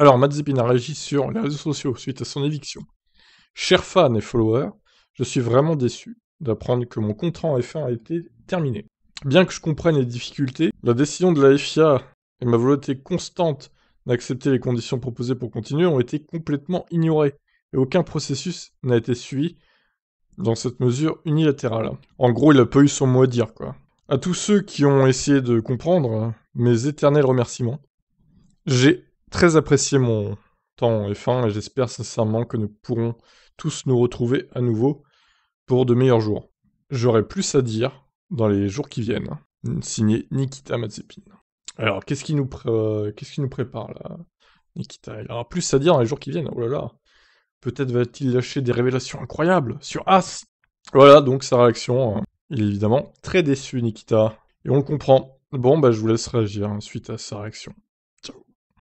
Alors, Madzibin a réagi sur les réseaux sociaux suite à son éviction. Chers fans et followers, je suis vraiment déçu d'apprendre que mon contrat en F1 a été terminé. Bien que je comprenne les difficultés, la décision de la FIA et ma volonté constante d'accepter les conditions proposées pour continuer ont été complètement ignorées et aucun processus n'a été suivi dans cette mesure unilatérale. En gros, il n'a pas eu son mot à dire, quoi. À tous ceux qui ont essayé de comprendre, mes éternels remerciements. J'ai très apprécié mon temps et fin et j'espère sincèrement que nous pourrons tous nous retrouver à nouveau pour de meilleurs jours. J'aurai plus à dire dans les jours qui viennent. Signé Nikita Mazepin. Alors, qu'est-ce qui, nous euh, qu'est-ce qui nous prépare là Nikita, il aura plus à dire dans les jours qui viennent. Oh là là. Peut-être va-t-il lâcher des révélations incroyables sur As. Voilà donc sa réaction. Hein. Il est évidemment très déçu, Nikita. Et on le comprend. Bon, bah je vous laisse réagir hein, suite à sa réaction.